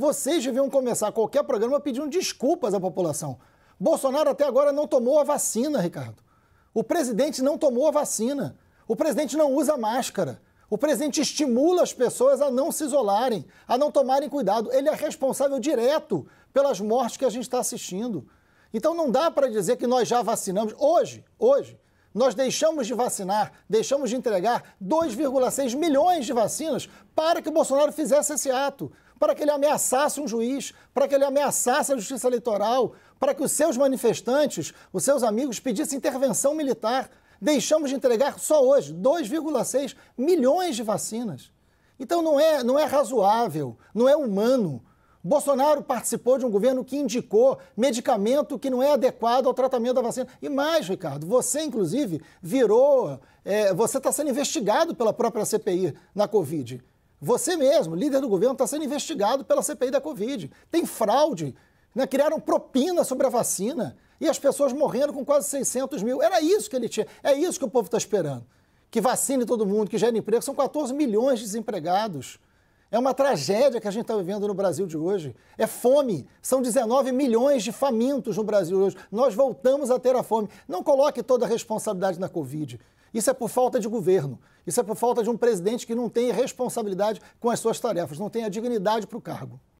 Vocês deviam começar qualquer programa pedindo desculpas à população. Bolsonaro até agora não tomou a vacina, Ricardo. O presidente não tomou a vacina. O presidente não usa máscara. O presidente estimula as pessoas a não se isolarem, a não tomarem cuidado. Ele é responsável direto pelas mortes que a gente está assistindo. Então não dá para dizer que nós já vacinamos. Hoje, hoje, nós deixamos de vacinar, deixamos de entregar 2,6 milhões de vacinas para que o Bolsonaro fizesse esse ato para que ele ameaçasse um juiz, para que ele ameaçasse a justiça eleitoral, para que os seus manifestantes, os seus amigos, pedissem intervenção militar. Deixamos de entregar só hoje 2,6 milhões de vacinas. Então não é, não é razoável, não é humano. Bolsonaro participou de um governo que indicou medicamento que não é adequado ao tratamento da vacina. E mais, Ricardo, você, inclusive, virou. É, você está sendo investigado pela própria CPI na Covid. Você mesmo, líder do governo, está sendo investigado pela CPI da Covid. Tem fraude, né? criaram propina sobre a vacina e as pessoas morrendo com quase 600 mil. Era isso que ele tinha, é isso que o povo está esperando. Que vacine todo mundo, que gere emprego. São 14 milhões de desempregados. É uma tragédia que a gente está vivendo no Brasil de hoje. É fome. São 19 milhões de famintos no Brasil hoje. Nós voltamos a ter a fome. Não coloque toda a responsabilidade na Covid. Isso é por falta de governo. Isso é por falta de um presidente que não tem responsabilidade com as suas tarefas, não tem a dignidade para o cargo.